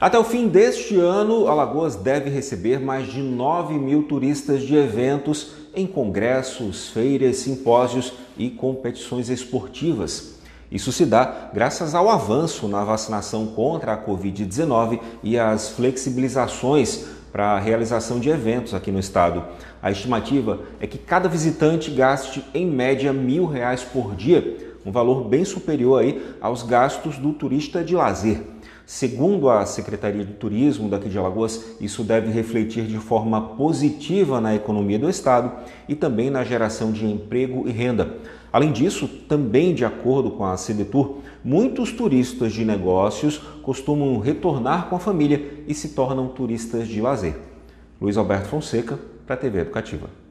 Até o fim deste ano, Alagoas deve receber mais de 9 mil turistas de eventos em congressos, feiras, simpósios e competições esportivas. Isso se dá graças ao avanço na vacinação contra a Covid-19 e às flexibilizações para a realização de eventos aqui no estado. A estimativa é que cada visitante gaste em média mil reais por dia, um valor bem superior aí aos gastos do turista de lazer. Segundo a Secretaria de Turismo daqui de Alagoas, isso deve refletir de forma positiva na economia do estado e também na geração de emprego e renda. Além disso, também de acordo com a CDTUR, muitos turistas de negócios costumam retornar com a família e se tornam turistas de lazer. Luiz Alberto Fonseca, para a TV Educativa.